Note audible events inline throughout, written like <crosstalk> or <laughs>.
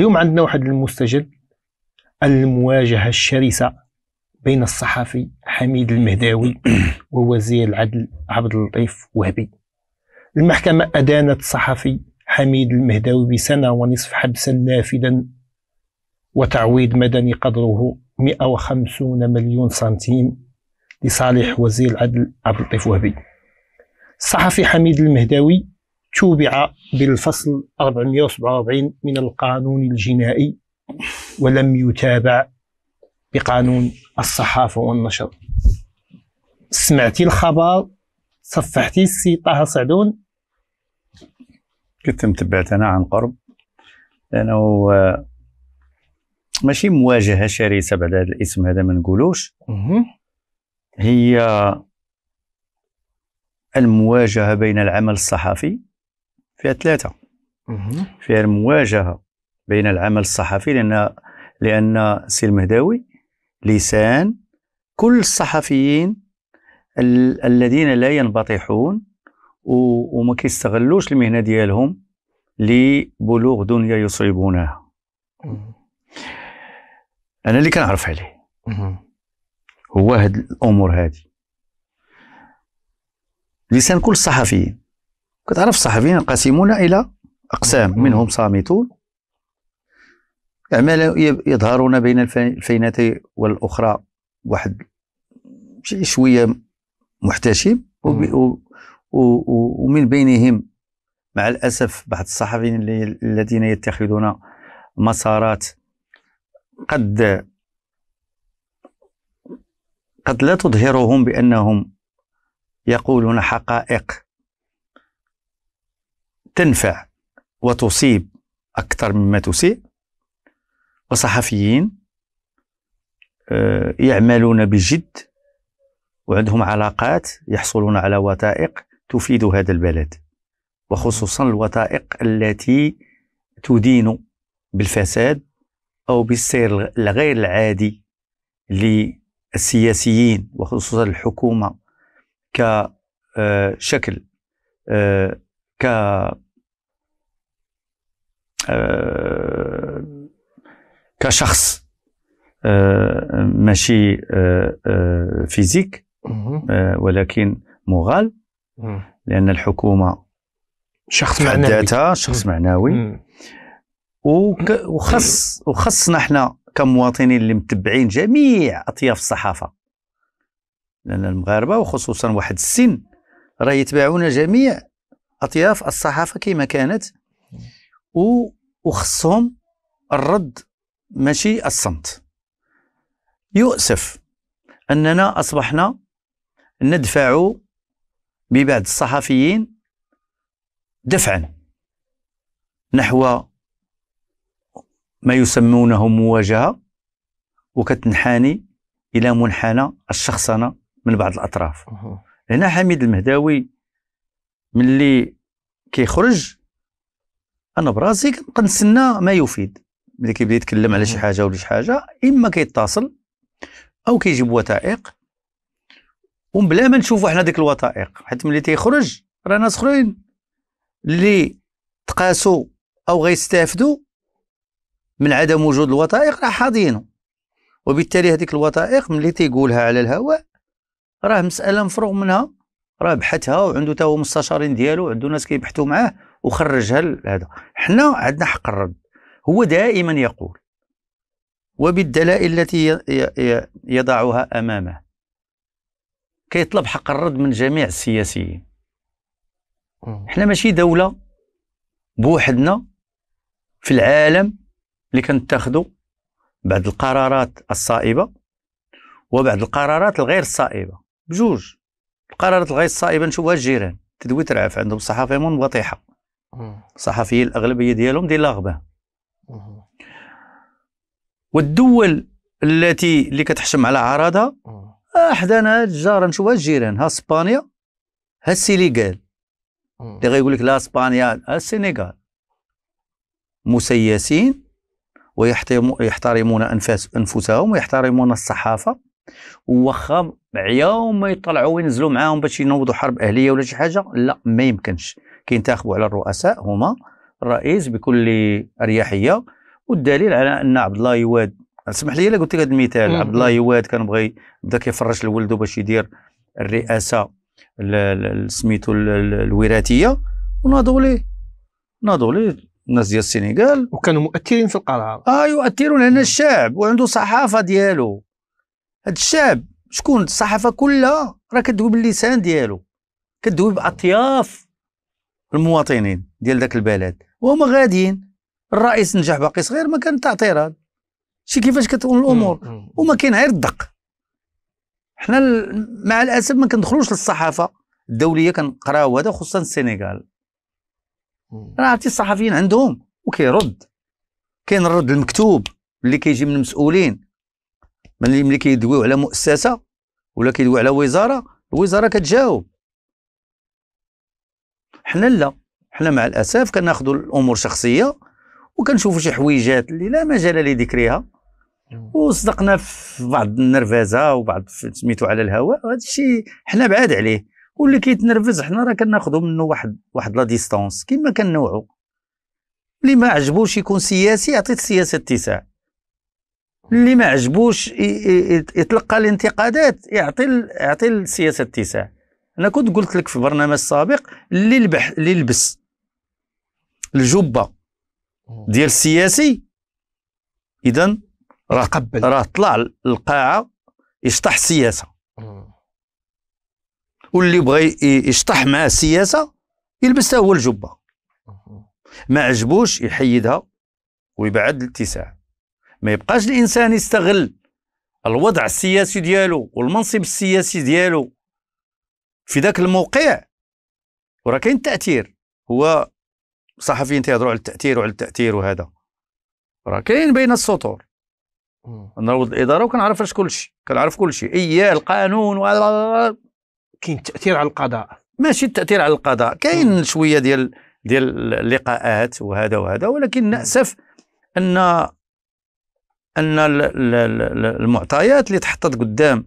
اليوم عندنا واحد المستجد المواجهة الشرسة بين الصحفي حميد المهداوي <clears throat> ووزير العدل عبد اللطيف وهبي المحكمة أدانت الصحفي حميد المهداوي بسنة ونصف حبسا نافذا وتعويض مدني قدره 150 مليون سنتيم لصالح وزير العدل عبد اللطيف وهبي الصحفي حميد المهداوي توبع بالفصل 447 من القانون الجنائي ولم يتابع بقانون الصحافة والنشر سمعتي الخبر صفحتي السي طه سعدون كنت متبعت أنا عن قرب لأنه آه، ماشي مواجهة شرسة بعد هذا الاسم هذا ما نقولوش هي المواجهة بين العمل الصحفي فيها ثلاثه فيها المواجهه بين العمل الصحفي لان لان سي المهداوي لسان كل الصحفيين ال الذين لا ينبطحون وما كيستغلوش المهنه ديالهم لبلوغ دنيا يصيبونها انا اللي كنعرف عليه هو هاد الامور هذه لسان كل الصحفيين كتعرف الصحفيين ينقسمون الى اقسام منهم صامتون اعمال يظهرون بين الفينه والاخرى واحد شويه محتشم ومن بينهم مع الاسف بعض الصحفيين الذين يتخذون مسارات قد قد لا تظهرهم بانهم يقولون حقائق تنفع وتصيب أكثر مما تسيء وصحفيين آه، يعملون بجد وعندهم علاقات يحصلون على وثائق تفيد هذا البلد وخصوصا الوثائق التي تدين بالفساد أو بالسير الغير العادي للسياسيين وخصوصا الحكومة كشكل آه، آه، ك آه, كشخص آه, ماشي آه, فيزيك ولكن مغال لان الحكومه شخص معنوي ذاتها شخص معنوي وخص وخصنا حنا كمواطنين اللي متبعين جميع اطياف الصحافه لان المغاربه وخصوصا واحد السن راه يتبعونا جميع اطياف الصحافه كما كانت وخصهم الرد ماشي الصمت يؤسف اننا اصبحنا ندفع ببعض الصحفيين دفعا نحو ما يسمونه مواجهه وكتنحني الى منحنى الشخصنه من بعض الاطراف هنا حميد المهداوي ملي كيخرج انا براسي كنبقى نسنى ما يفيد ملي كيبدا يتكلم على شي حاجه ولا شي حاجه اما كيتصل او كيجيب وثائق وبلا ما نشوفوا حنا ديك الوثائق حيت ملي تيخرج راه ناس اخرين اللي تقاسوا او غيستافدوا من عدم وجود الوثائق راه حاضينه وبالتالي هذيك الوثائق ملي تيقولها على الهواء راه مساله مفروغ منها راه بحثها وعنده تا هو مستشارين ديالو عنده ناس كيبحثوا معاه وخرجها لهذا حنا عندنا حق الرد هو دائما يقول وبالدلائل التي يضعها امامه كيطلب حق الرد من جميع السياسيين حنا ماشي دوله بوحدنا في العالم اللي كنتاخذوا بعض القرارات الصائبه وبعض القرارات الغير صائبه بجوج قررت الغيث الصائبه نشوفها الجيران تدوي ترعف عندهم صحافه منبطحه الصحفيين الاغلبيه ديالهم ديال الاغبه والدول التي اللي كتحشم على عراضها احدنا الجار نشوفها الجيران ها اسبانيا ها السينيغال اللي غيقول لك لا اسبانيا ها السينيغال مسيسين ويحترمون انفاس انفسهم ويحترمون الصحافه وخا يوم وما يطلعوا وينزلوا معاهم باش ينوضوا حرب اهليه ولا شي حاجه لا ما يمكنش كينتخبوا على الرؤساء هما الرئيس بكل اريحيه والدليل على ان عبد الله يواد اسمح لي الا قلت لك هذا المثال عبد الله يواد كان بغى بدا كيفرج لولده باش يدير الرئاسه سميتو الوراثيه وناضوا ليه ناضوا ليه الناس ديال السنغال وكانوا مؤثرين في القرار اه يؤثرون على الشعب وعنده صحافه ديالو هذا الشعب شكون الصحافه كلها راه كدوي باللسان ديالو كدوي باطياف المواطنين ديال ذاك البلد وهما غاديين الرئيس نجح باقي صغير ما كان تعطيرات شي كيفاش كتكون الامور وما كاين غير الدق حنا مع الاسف ما كندخلوش للصحافه الدوليه كنقراو هذا خصوصا السنغال راه عرفتي الصحفيين عندهم وكيرد كاين الرد المكتوب اللي كيجي من المسؤولين ملي ملي كيدويو على مؤسسه ولا كيدويو على وزاره الوزاره كتجاوب حنا لا حنا مع الاسف كناخذوا الامور شخصيه وكنشوفوا شي حويجات اللي لا مجال لذكرها وصدقنا في بعض النرفزه وبعض سميتو على الهواء هذا الشيء حنا بعاد عليه واللي كيتنرفز حنا راه كناخذو منه واحد واحد لا ديستونس كما كنوعو اللي ما عجبوش يكون سياسي عطيت السياسه اتساع اللي ما عجبوش يتلقى الانتقادات يعطي يعطي السياسه اتساع انا كنت قلت لك في برنامج سابق اللي لبح اللي لبس الجبه ديال السياسي اذا راه قبل راه طلع للقاعه يشطح السياسه واللي بغى يشطح مع السياسه يلبس هو الجبه ما عجبوش يحيدها ويبعد الاتساع ما يبقاش الانسان يستغل الوضع السياسي ديالو والمنصب السياسي ديالو في ذاك الموقع وراه كاين التاثير هو صحفيين تيهضروا على التاثير وعلى التاثير وهذا راه كاين بين السطور نروض الاداره وكنعرف اش كلشي كنعرف كلشي اي القانون و كاين التاثير على القضاء ماشي التاثير على القضاء كاين شويه ديال ديال اللقاءات وهذا وهذا ولكن ناسف ان ان المعطيات اللي تحطت قدام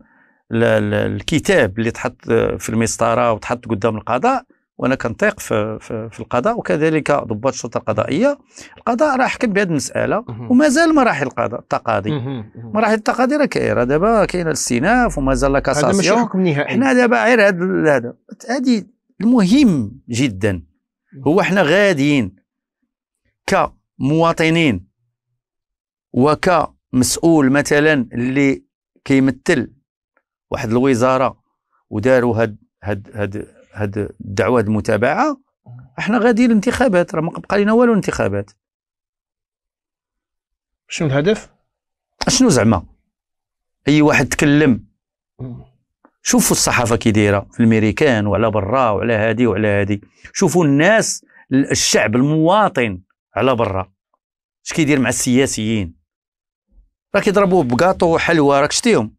الكتاب اللي تحط في المسطره وتحط قدام القضاء وانا كنطيق في, في, في القضاء وكذلك ضباط الشرطه القضائيه القضاء راه حكم بهذه المساله ومازال مراحل القضاء التقاضي مراحل التقاضي راه كايره دابا كاين الاستئناف ومازال لا كاساسيون هذا ماشي حكم نهائي حنا دابا غير هذا هذه المهم جدا هو احنا غاديين كمواطنين وك مسؤول مثلا اللي كيمثل واحد الوزاره وداروا هاد هاد هاد هاد الدعوه هاد المتابعه احنا غادي الانتخابات راه ما بقى لنا والو انتخابات شنو الهدف شنو زعما اي واحد تكلم شوفوا الصحافه كي دايره في الميريكان وعلى برا وعلى هادي وعلى هادي شوفوا الناس الشعب المواطن على برا اش كيدير مع السياسيين راه كيضربوه بكاطو وحلوى راك شتيهم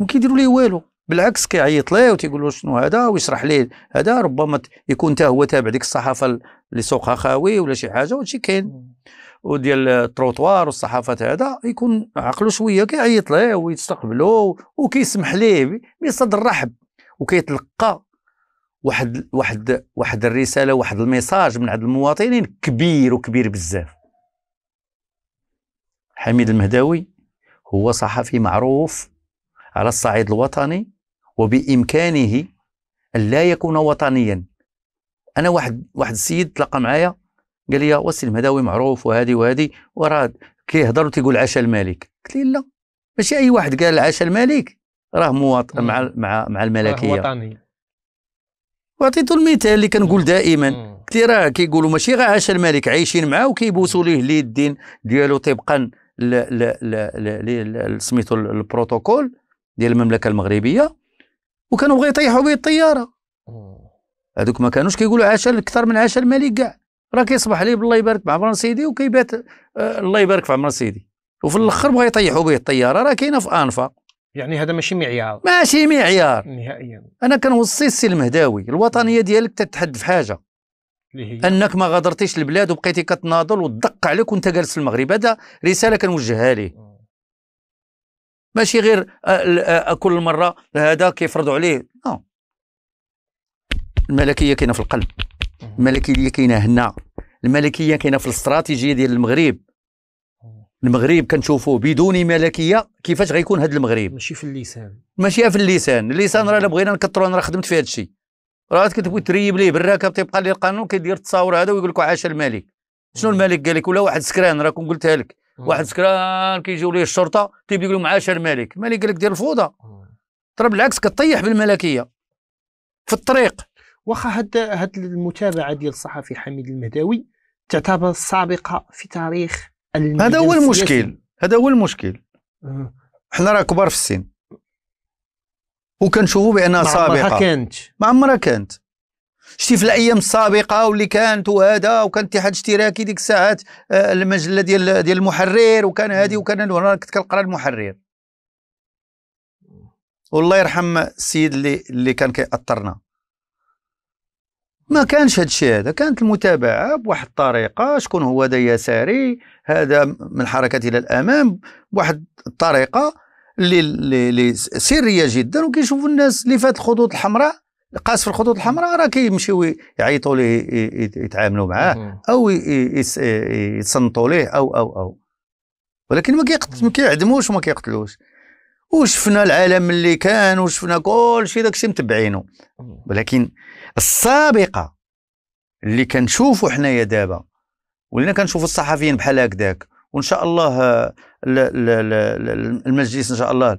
ما كيديروا ليه والو بالعكس كيعيط ليه وتيقول له شنو هذا ويشرح ليه هذا ربما يكون حتى هو تابع ديك الصحافه اللي سوقها خاوي ولا شي حاجه وهادشي كاين وديال التروطوار والصحافات هذا يكون عقله شويه كيعيط ليه ويستقبلو وكيسمح ليه بصد الرحب وكيتلقى واحد واحد واحد الرساله واحد الميساج من عند المواطنين كبير وكبير بزاف حميد المهداوي هو صحفي معروف على الصعيد الوطني وبإمكانه أن لا يكون وطنيا أنا واحد واحد السيد تلاقى معايا قال لي واسي المهداوي معروف وهذه وهذه وراه كيهضر وتيقول عاش الملك قلت لي لا ماشي أي واحد قال عاش الملك راه مواطن مع مع مع الملكية وعطيتو وعطيته المثال اللي كنقول دائما قلت راه كيقولوا ماشي غير عاش الملك عايشين معاه وكيبوسوا ليه اليدين ديالو طبقا سميتو البروتوكول ديال المملكه المغربيه وكانوا بغاو يطيحوا به الطياره هذوك ما كانوش كيقولوا عاشا اكثر من عاشا الملك كاع راه كيصبح عليه بالله يبارك عمر سيدي وكيبات آه الله يبارك في عمر سيدي وفي الاخر بغا يطيحوا به الطياره راه كاينه في انفا يعني هذا ماشي معيار ماشي معيار نهائيا انا كنوصي السي المهداوي الوطنيه ديالك تتحد في حاجه انك ما غادرتيش البلاد وبقيتي كتناضل وتدق عليك وانت جالس في المغرب هذا رساله كنوجهها ليه آه. ماشي غير آه، آه، كل مره هذا كيفرضوا عليه نو الملكيه كاينه في القلب الملكيه كاينه هنا الملكيه كاينه في الاستراتيجيه ديال المغرب المغرب كنشوفوه بدون ملكيه كيفاش غيكون هذا المغرب ماشي في اللسان ماشي في اللسان اللسان راه بغينا نكثروا انا خدمت في هذا الشيء راه تبغي تريب ليه بالراكب تيبقى لي القانون كيدير التصاور هذا ويقول لك عاش الملك شنو الملك قال لك ولا واحد سكران راكم قلتها لك واحد سكران كيجيو ليه الشرطه تيبغي يقول لهم عاش الملك الملك قال لك دير الفوضى ترى بالعكس كطيح بالملكيه في الطريق واخا هاد هاد المتابعه ديال الصحفي حميد المهداوي تعتبر سابقه في تاريخ هذا هو المشكل هذا هو المشكل حنا راه كبار في السن وكنشوفوا بانها سابقه ما عمرها كانت ما عمرها كانت شتي في الايام السابقه واللي كانت وهذا وكان الاتحاد الاشتراكي ديك الساعات آه، المجله ديال ديال المحرر وكان هذه وكان انا كنت كنقرا المحرر والله يرحم السيد اللي اللي كان كيأثرنا ما كانش هاد الشيء هذا كانت المتابعه بواحد الطريقه شكون هو هذا يساري هذا من الحركه الى الامام بواحد الطريقه اللي اللي سريه جدا وكيشوفوا الناس اللي فات الخطوط الحمراء قاس في الخطوط الحمراء راه كيمشيو يعيطوا ليه يتعاملوا معاه او يتصنتوا ليه او او او ولكن ما ما كيعدموش وما كيقتلوش وشفنا العالم اللي كان وشفنا كل شيء داك الشيء متبعينه ولكن السابقه اللي كنشوفوا حنايا دابا ولينا كنشوفوا الصحفيين بحال هكذاك وان شاء الله آه، المجلس ان شاء الله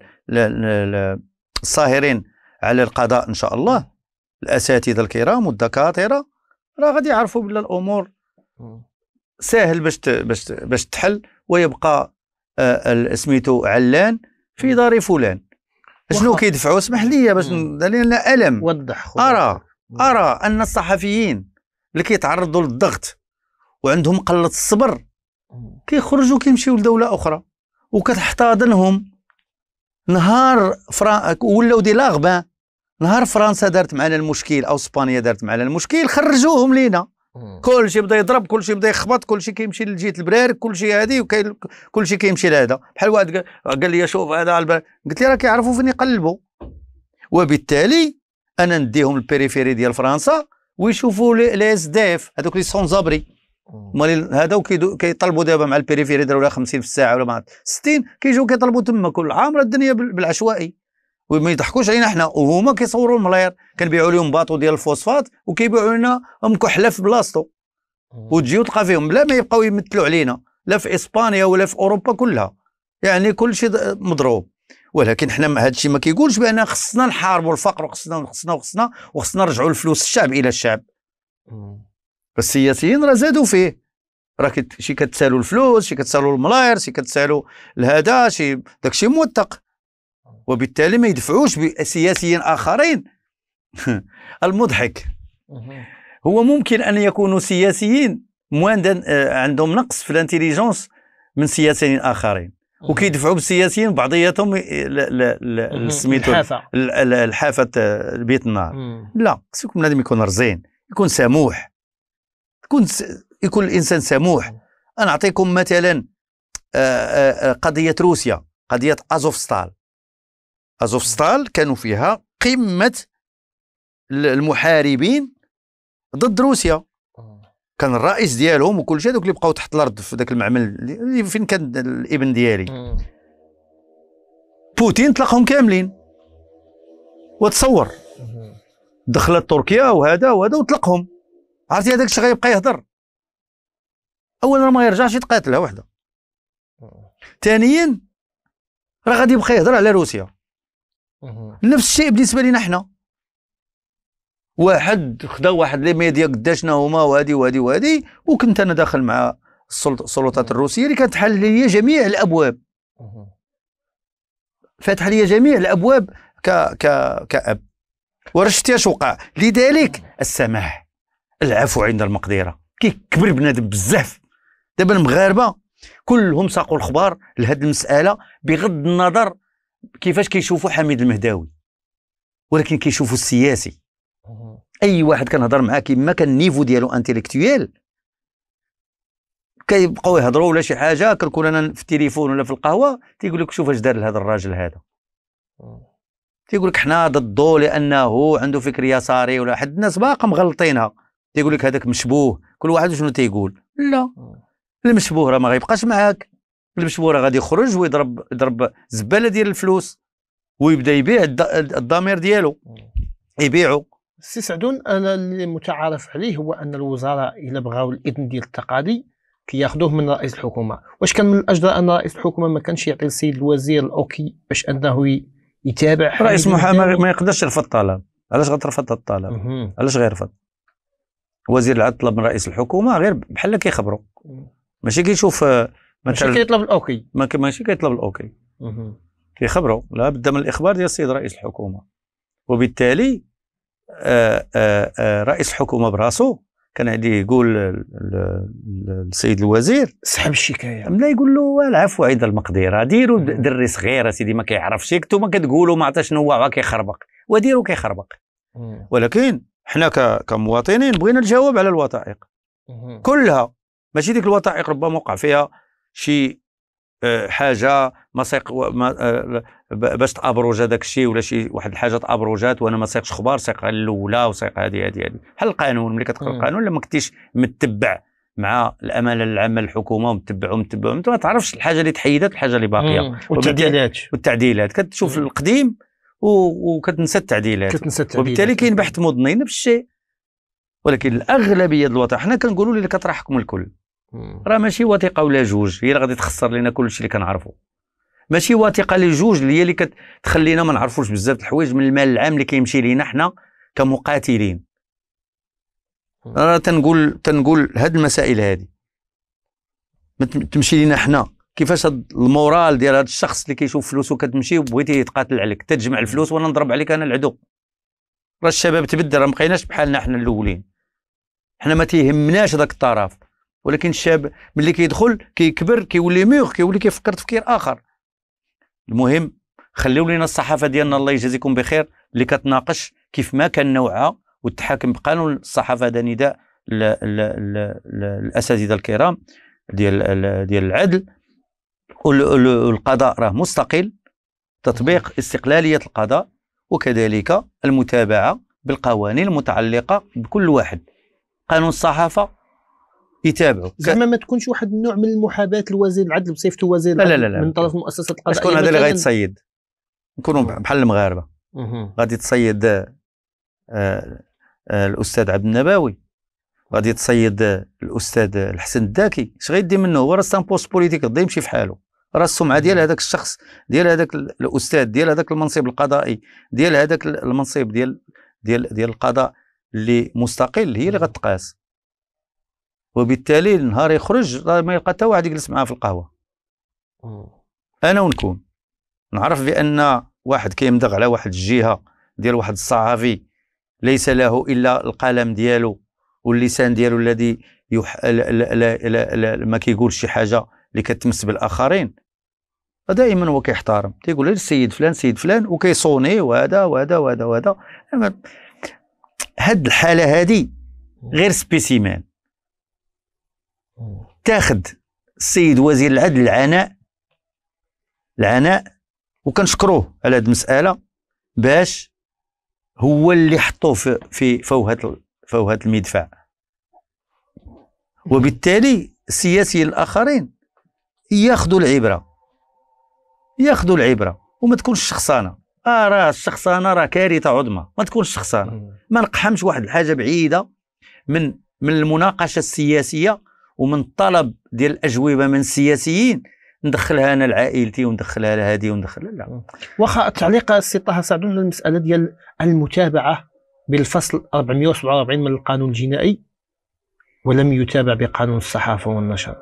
الصاهرين على القضاء ان شاء الله الاساتذه الكرام والدكاتره راه غادي يعرفوا بلا الامور ساهل باش باش باش تحل ويبقى آه، سميتو علان في دار فلان شنو كيدفعوا اسمح لي باش لان الم وضح ارى ارى ان الصحفيين اللي كيتعرضوا للضغط وعندهم قله الصبر كيخرجوا كيمشيو لدوله اخرى وكتحتضنهم نهار فرا ولاو دي لاغبان نهار فرنسا دارت معنا المشكل او اسبانيا دارت معنا المشكل خرجوهم لينا كل شيء بدا يضرب كل شيء بدا يخبط كل شيء كيمشي لجهه كل شيء هادي كل شيء كيمشي لهذا بحال واحد قال لي شوف هذا البر... قلت لي راه كيعرفوا فين يقلبوا وبالتالي انا نديهم البريفيري ديال فرنسا ويشوفوا لي اس دي اف هذوك لي سونزابري مالي هذا كيطلبوا دابا مع البيريفيري داروا لها 50 في الساعه ولا ما 60 كيجيو كيطلبوا تما كل عام راه الدنيا بالعشوائي وما يضحكوش علينا حنا وهما كيصوروا الملاير كنبيعوا لهم باطو ديال الفوسفات وكيبيعوا لنا مكحله في بلاصتو وتجيو تلقى فيهم بلا ما يبقاو يمثلوا علينا لا في اسبانيا ولا في اوروبا كلها يعني كل شيء مضروب ولكن حنا هذا الشيء ما كيقولش بان خصنا نحاربوا الفقر وخصنا وخصنا وخصنا وخصنا نرجعوا الفلوس الشعب الى الشعب السياسيين راه زادوا فيه راه شي كتسالوا الفلوس شي كتسالوا الملاير شي كتسالوا الهذا شي داكشي موثق وبالتالي ما يدفعوش بسياسيين اخرين <laughs> المضحك هو ممكن ان يكونوا سياسيين مواندا آه، عندهم نقص في الانتيليجونس من سياسيين اخرين وكيدفعوا بالسياسيين بعضياتهم آه، سميتو الحافه الحافه آه، بيت النار لا خصكم بنادم يكون رزين يكون سموح تكون يكون الانسان سموح انا اعطيكم مثلا آه، آه، آه، قضيه روسيا قضيه ازوفستال ازوفستال كانوا فيها قمه المحاربين ضد روسيا كان الرئيس ديالهم وكل شيء دوك اللي بقاو تحت الارض في ذاك المعمل اللي فين كان الابن ديالي بوتين طلقهم كاملين وتصور دخلت تركيا وهذا وهذا وطلقهم عرفتي هذاك الشيء غيبقى يهضر اولا ما يرجعش يتقاتلها وحده ثانيا راه غادي يبقى يهضر على روسيا نفس الشيء بالنسبه لنا حنا واحد خدا واحد لي ميديا قداشنا هما وهادي وهادي وهادي وكنت انا داخل مع السلطات الروسيه اللي كانت تحل لي جميع الابواب فاتحه لي جميع الابواب ك ك كاب ورشتي اش وقع لذلك السماح العفو عند المقدره كيكبر بنادم بزاف دابا المغاربه كلهم ساقوا الخبار لهذه المساله بغض النظر كيفاش كيشوفوا حميد المهداوي ولكن كيشوفوا السياسي اي واحد كنهضر معاه كيما كان النيفو ديالو انتيليكتويال كيبقاو يهضروا ولا شي حاجه كنكون انا في التليفون ولا في القهوه تيقول لك شوف اش دار لهذا الراجل هذا تيقول لك حنا ضده لانه عنده فكر يساري ولا حد الناس باقا مغلطينها تيقول لك هذاك مشبوه كل واحد شنو تيقول لا المشبوه راه ما غيبقاش معاك المشبوه راه غادي يخرج ويضرب يضرب الزباله ديال الفلوس ويبدا يبيع الضمير ديالو يبيعه سي سعدون انا اللي متعارف عليه هو ان الوزراء الا بغاو الاذن ديال التقاضي كياخذوه من رئيس الحكومه واش كان من الاجدر ان رئيس الحكومه ما كانش يعطي السيد الوزير الاوكي باش انه يتابع رئيس المحامي ما يقدرش يرفض الطلب علاش غترفض الطلب علاش غيرفض وزير العدل طلب من رئيس الحكومه غير بحال كيخبروا ماشي كيشوف آه، ماشي كيطلب الاوكي ماشي كيطلب الاوكي كيخبروا لا بد من الاخبار ديال السيد رئيس الحكومه وبالتالي آآ آه، آآ آه، رئيس الحكومه براسو كان غادي يقول للسيد الوزير سحب الشكايه لا يقول له العفو عيد المقدره ديروا دري صغير اسيدي ما كيعرفش انتوما كتقولوا ما عرفت شنو هو غا كيخربق وديروا كيخربق ولكن حنا كمواطنين بغينا نجاوب على الوثائق كلها ماشي ديك الوثائق ربما وقع فيها شي آه، حاجه ما ما آه، باش تابروج هذاك الشيء ولا شي واحد الحاجه تابروجات وانا ما سيقش اخبار سيق الاولى وسيق هذه هذه هذه بحال القانون ملي كتقرا القانون لما كنتيش متبع مع الامانه العامه للحكومه ومتبعوا ومتبعوا ما تعرفش الحاجه اللي تحيدت الحاجه اللي باقيه والتعديلات والتعديلات كتشوف القديم وكتنسى التعديلات كتنسى التعديلات وبالتالي كاين بحث مضني نفس الشيء ولكن الاغلبيه ديال حنا كنقولوا اللي كطرحكم الكل راه ماشي وثيقه ولا جوج هي اللي غادي تخسر لنا كلشي اللي كنعرفوا ماشي وثيقه اللي جوج اللي هي اللي كتخلينا ما نعرفوش بزاف الحوايج من المال العام اللي كيمشي لينا حنا كمقاتلين راه تنقول تنقول هاد المسائل هذه ما تمشي لينا حنا كيفاش المورال ديال هذا الشخص اللي كيشوف فلوسه كتمشي وبغيتي يتقاتل عليك تجمع الفلوس وانا نضرب عليك انا العدو راه الشباب تبدل راه مابقيناش بحالنا حنا الاولين حنا ما تيهمناش ذاك الطرف ولكن الشاب ملي كيدخل كيكبر كيولي ميغ كيولي كيفكر تفكير اخر المهم خليو لينا الصحافه ديالنا الله يجازيكم بخير اللي كتناقش كيف ما كان نوعها والتحاكم بقانون الصحافه هذا نداء للاساتذه الكرام ديال ديال العدل القضاء راه مستقل تطبيق استقلالية القضاء وكذلك المتابعة بالقوانين المتعلقة بكل واحد قانون الصحافة يتابعوا زعما ما تكونش واحد النوع من المحاباه لوزير العدل بصفته وزير العدل لا لا لا من طرف مؤسسه القضاء شكون هذا اللي غيتصيد نكونوا بحال المغاربه غادي تصيد آه آه الاستاذ عبد النباوي غادي تصيد الاستاذ الحسن الداكي اش غيدي منه هو راه سان بوست بوليتيك غدا يمشي في حاله راه السمعه ديال هذاك الشخص ديال هذاك الاستاذ ديال هذاك المنصب القضائي ديال هذاك المنصب ديال ديال ديال القضاء اللي مستقل هي اللي غتقاس وبالتالي نهار يخرج راه ما يلقى حتى واحد يجلس معاه في القهوه انا ونكون نعرف بان واحد كيمدغ على واحد الجهه ديال واحد الصحفي ليس له الا القلم ديالو واللسان ديالو الذي يح... لا لا لا لا ما كيقول شي حاجه اللي كتمس بالاخرين دائما هو كيحترم تيقول إيه، السيد فلان سيد فلان وكيصوني وهذا وهذا وهذا وهذا هاد الحاله هادي غير سبيسيمان تاخذ السيد وزير العدل العناء العناء وكنشكروه على هاد المساله باش هو اللي حطوه في فوهه فوهه المدفع وبالتالي السياسيين الاخرين ياخذوا العبره ياخذوا العبره وما تكونش شخصانه اه راه الشخصانه راه كارثه عظمى ما تكونش شخصانه ما نقحمش واحد الحاجه بعيده من من المناقشه السياسيه ومن الطلب ديال الاجوبه من السياسيين ندخلها انا لعائلتي وندخلها لهذه وندخلها لا واخا تعليق السي طه سعدون المساله ديال المتابعه بالفصل 447 من القانون الجنائي ولم يتابع بقانون الصحافه والنشر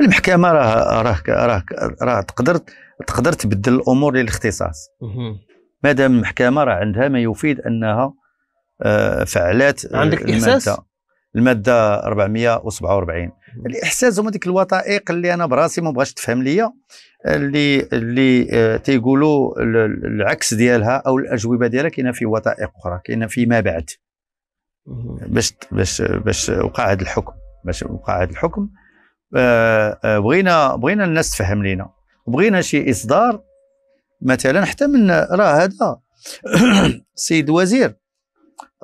المحكمه راه راه راه راه تقدر تقدر تبدل الامور للاختصاص ما دام المحكمه راه عندها ما يفيد انها آه، فعلات آه، عندك احساس الماده 447 الاحساس هما ديك الوثائق اللي انا براسي ما بغاش تفهم ليا اللي اللي آه، تيقولوا العكس ديالها او الاجوبه ديالها كاينه في وثائق اخرى كاينه في ما بعد باش باش باش وقع هذا الحكم باش وقع هذا الحكم آه، آه، بغينا بغينا الناس تفهم لينا بغينا شي اصدار مثلا حتى من راه هذا السيد <clears throat> الوزير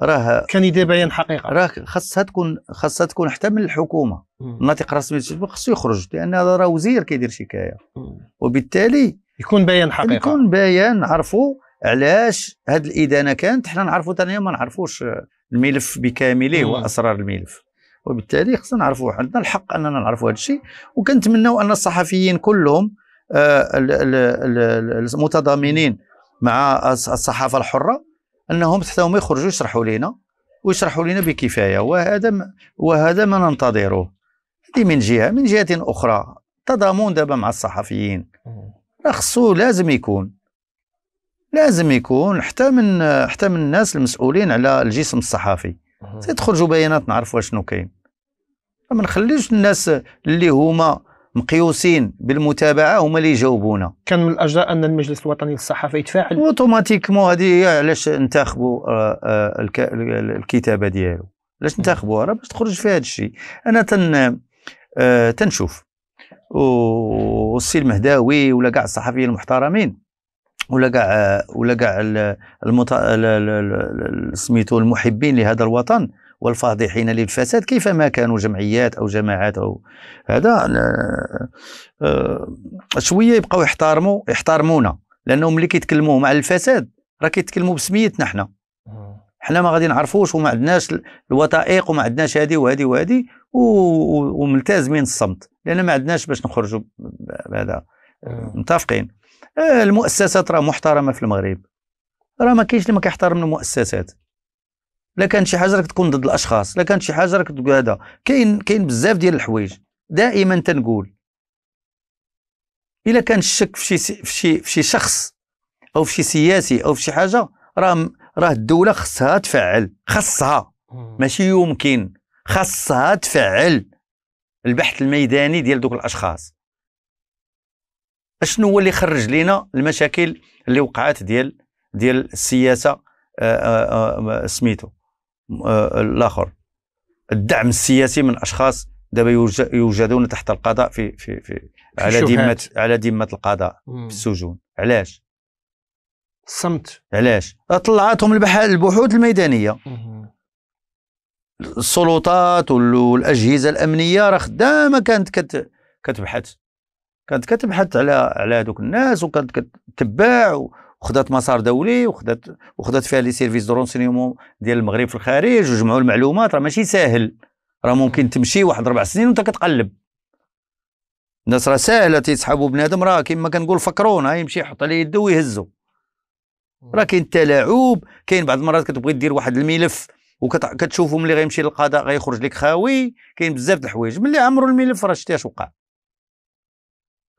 راه كان يدير بيان حقيقه راه خاصها تكون خاصها تكون حتى من الحكومه الناطق الرسمي خاصو يخرج لان هذا راه وزير كيدير شكايه وبالتالي يكون بيان حقيقه يكون بيان عرفوا علاش هذه الادانه كانت حنا نعرفوا ثاني ما نعرفوش الملف بكامله مم. واسرار الملف وبالتالي خصنا نعرفوا عندنا الحق اننا نعرفوا هذا الشيء وكنتمنوا ان الصحفيين كلهم آه، المتضامنين مع الصحافه الحره انهم حتى هما يخرجوا يشرحوا لنا ويشرحوا لنا بكفايه وهذا وهذا ما ننتظره هذه من جهه من جهه اخرى تضامن دابا مع الصحفيين خصو لازم يكون لازم يكون حتى من حتى من الناس المسؤولين على الجسم الصحفي تخرجوا بيانات نعرفوا شنو كاين ما نخليوش الناس اللي هما مقيوسين بالمتابعه هما اللي يجاوبونا كان من الاجراء ان المجلس الوطني للصحافه يتفاعل اوتوماتيكمون هذه علاش انتخبوا آه، آه، الكتابه ديالو علاش انتخبوها راه باش تخرج في هذا الشيء انا تن آه، تنشوف والسي المهداوي ولا كاع الصحفيين المحترمين ولا كاع ولا كاع المت... سميتو المحبين لهذا الوطن والفاضحين للفساد كيفما كانوا جمعيات او جماعات او هذا آه، شويه يبقاو يحترموا يحترمونا لانهم ملي كيتكلموا مع الفساد راه كيتكلموا بسميتنا حنا حنا ما غادي نعرفوش وما عندناش الوثائق وما عندناش هذه وهذه وهذه وملتزمين الصمت لان ما عندناش باش نخرجوا بهذا متفقين إيه، المؤسسات راه محترمه في المغرب راه ما كاينش اللي ما كيحترم المؤسسات لا كانت شي حاجه راك تكون ضد الاشخاص لا كانت شي حاجه راك هذا كاين كاين بزاف ديال الحوايج دائما تنقول الا كان الشك في شي في شي في شي شخص او في شي سياسي او في شي حاجه راه راه الدوله خصها تفعل خصها ماشي يمكن خصها تفعل البحث الميداني ديال دوك الاشخاص اشنو هو اللي خرج لنا المشاكل اللي وقعات ديال ديال السياسه آه، آه، آه، سميتو الاخر الدعم السياسي من اشخاص دابا يوجدون تحت القضاء في في في على ذمه على ذمه القضاء في السجون علاش الصمت علاش طلعتهم البحوث الميدانيه السلطات والاجهزه الامنيه راه خدامه كانت كت كتبحث كانت كتبحث على على هذوك الناس وكانت كتباع وخدات مسار دولي وخدات وخدات فيها لي سيرفيس دو رونسينيومون ديال المغرب في الخارج وجمعوا المعلومات راه ماشي ساهل راه ممكن تمشي واحد ربع سنين وانت كتقلب الناس راه ساهله تيسحبوا بنادم راه كما كنقول ها يمشي يحط عليه يده ويهزو راه كاين التلاعب كاين بعض المرات كتبغي دير واحد الملف وكتشوفوا ملي غيمشي للقضاء غيخرج لك خاوي كاين بزاف د الحوايج ملي عمرو الملف راه شتي اش وقع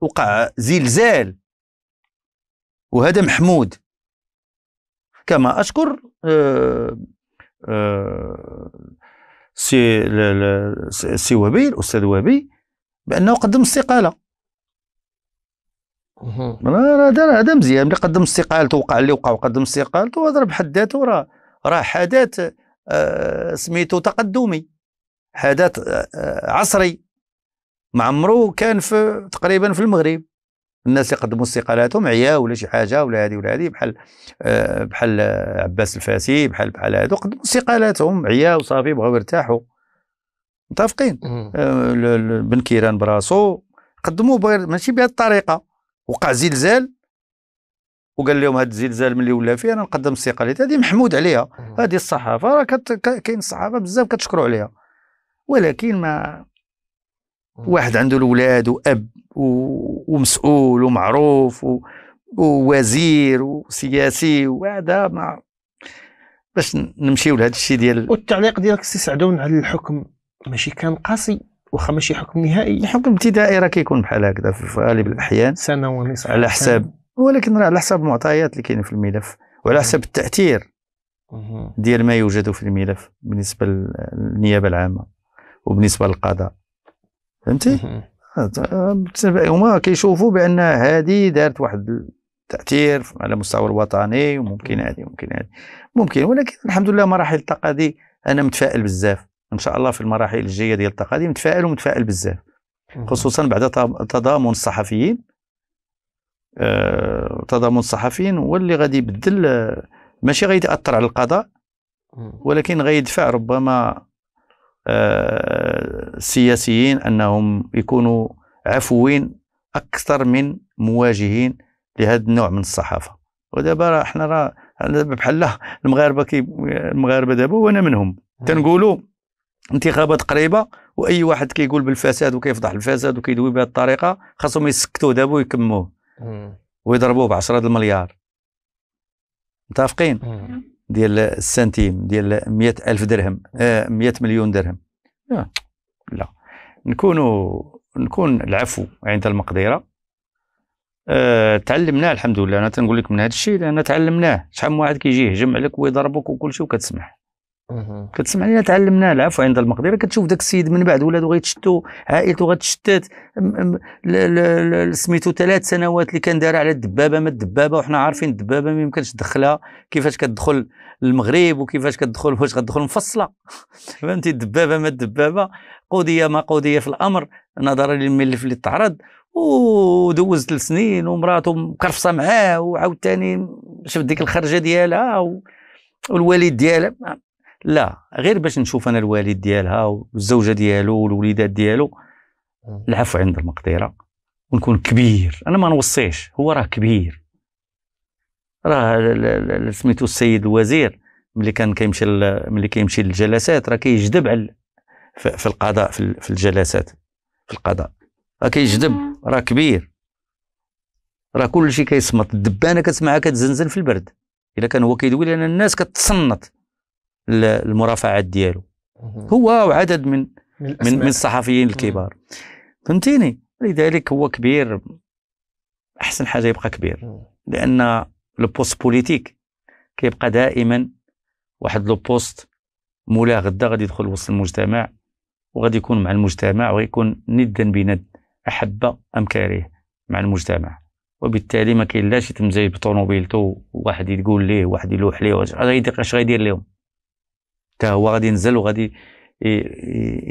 وقع زلزال وهذا محمود كما أشكر آه، آه، سي سي السي وبي الاستاذ وبي بانه قدم استقاله هذا هذا مزيان ملي قدم استقالته وقع اللي وقع وقدم استقالته هذا بحد ذاته راه راه حدث سميته سميتو تقدمي حدث آه، عصري ما عمرو كان في تقريبا في المغرب الناس يقدموا استقالاتهم عيا ولا شي حاجه ولا هذه ولا هذه بحال آه، بحال عباس الفاسي بحال بحال هادو قدموا استقالاتهم عيا وصافي بغاو يرتاحوا متفقين آه، بن كيران براسو قدموا ماشي بهذه الطريقه وقع زلزال وقال لهم هذا الزلزال ملي ولا فيه انا نقدم استقالتي هذه محمود عليها هذه الصحافه راه كاين الصحافه بزاف كتشكروا عليها ولكن ما واحد عنده الولاد واب ومسؤول ومعروف ووزير وسياسي وهذا ما باش نمشيو لهذا الشيء ديال والتعليق ديالك السي سعدون على الحكم ماشي كان قاسي واخا ماشي حكم نهائي الحكم ابتدائي راه كيكون بحال هكذا في غالب الاحيان سنه ونصف على حساب ولكن راه على حساب المعطيات اللي كاينه في الملف وعلى حساب التاثير ديال ما يوجد في الملف بالنسبه للنيابه العامه وبالنسبه للقضاء فهمتي هما كيشوفوا بان هذه دارت واحد التاثير على المستوى الوطني وممكن هذه ممكن هذه ممكن ولكن الحمد لله مراحل الطاقه دي انا متفائل بزاف ان شاء الله في المراحل الجايه ديال الطاقه دي متفائل ومتفائل بزاف خصوصا بعد تضامن الصحفيين آه، تضامن الصحفيين هو اللي غادي يبدل آه، ماشي غادي غيتاثر على القضاء ولكن غيدفع ربما السياسيين انهم يكونوا عفوين اكثر من مواجهين لهذا النوع من الصحافه ودابا راه حنا راه بحال المغاربه كي المغاربه دابا وانا منهم كنقولوا انتخابات قريبه واي واحد كيقول بالفساد وكيفضح الفساد وكيدوي بهذه الطريقه خاصهم يسكتوه دابا ويكموه ويضربوه ب 10 المليار متفقين ديال السنتيم ديال 100 ألف درهم 100 آه، مليون درهم آه لا نكونوا نكون العفو عند المقدره أه تعلمناه الحمد لله انا تنقول لك من هذا الشيء لان تعلمناه شحال من واحد كيجي يهجم عليك ويضربك وكل شيء وكتسمح كتسمعني تعلمنا العفو عند المقدره كتشوف داك السيد من بعد ولادو غيتشتو عائلته غتشتت سميتو ثلاث سنوات اللي كان دايره على الدبابه ما الدبابه وحنا عارفين الدبابه ما يمكنش تدخلها كيفاش كتدخل المغرب وكيفاش كتدخل واش غتدخل مفصله <laughs> فهمتي الدبابه ما الدبابه قضيه ما قضيه في الامر نظرا للملف اللي تعرض ودوز ثلاث سنين ومراته مكرفصه معاه ثاني شفت ديك الخرجه ديالها والوالد ديالها لا غير باش نشوف انا الوالد ديالها والزوجه ديالو والوليدات ديالو العفو عند المقدره ونكون كبير انا ما نوصيش هو راه كبير راه سميتو السيد الوزير ملي كان كيمشي ملي كيمشي للجلسات راه كيجذب على في القضاء في الجلسات في القضاء راه كيجذب راه كبير راه كلشي كيصمت الدبانه كتسمعها كتزنزن في البرد الا كان هو كيدوي لان الناس كتصنت المرافعات ديالو هو وعدد من من, من, الصحفيين الكبار فهمتيني لذلك هو كبير احسن حاجه يبقى كبير لان لو بوست بوليتيك كيبقى دائما واحد لو بوست مولاه غدا غادي يدخل وسط المجتمع وغادي يكون مع المجتمع ويكون ندا بند احب ام كاره مع المجتمع وبالتالي ما كاين لا شي تمزيج بطوموبيلته واحد يقول ليه واحد يلوح ليه اش غادي يدير لهم هو غادي ينزل وغادي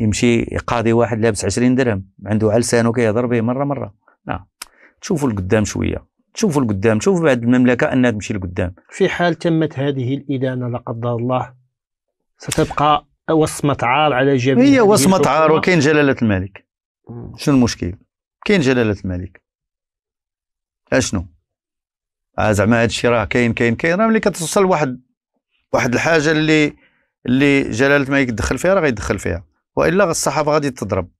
يمشي يقاضي واحد لابس 20 درهم عنده على لسانه كيهضر به مره مره لا نعم. تشوفوا لقدام شويه تشوفوا لقدام تشوفوا بعد المملكه انها تمشي لقدام في حال تمت هذه الادانه لا قدر الله ستبقى وصمه عار على جميع هي وصمه عار وكاين جلاله الملك شنو المشكل كاين جلاله الملك اشنو آه، زعما هذا الشيء راه كاين كاين كاين راه ملي كتوصل واحد واحد الحاجه اللي اللي جلاله الملك دخل فيها راه غيدخل فيها والا الصحافه غادي تضرب